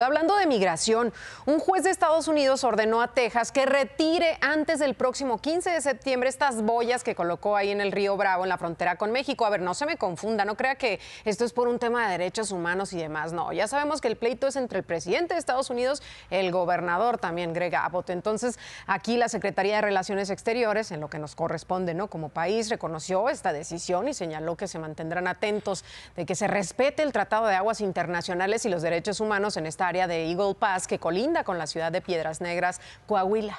Hablando de migración, un juez de Estados Unidos ordenó a Texas que retire antes del próximo 15 de septiembre estas boyas que colocó ahí en el río Bravo, en la frontera con México. A ver, no se me confunda, no crea que esto es por un tema de derechos humanos y demás. No, ya sabemos que el pleito es entre el presidente de Estados Unidos, el gobernador también, Greg Abbott. Entonces, aquí la Secretaría de Relaciones Exteriores, en lo que nos corresponde, ¿no? Como país, reconoció esta decisión y señaló que se mantendrán atentos de que se respete el Tratado de Aguas Internacionales y los derechos humanos en esta área de Eagle Pass que colinda con la ciudad de Piedras Negras, Coahuila.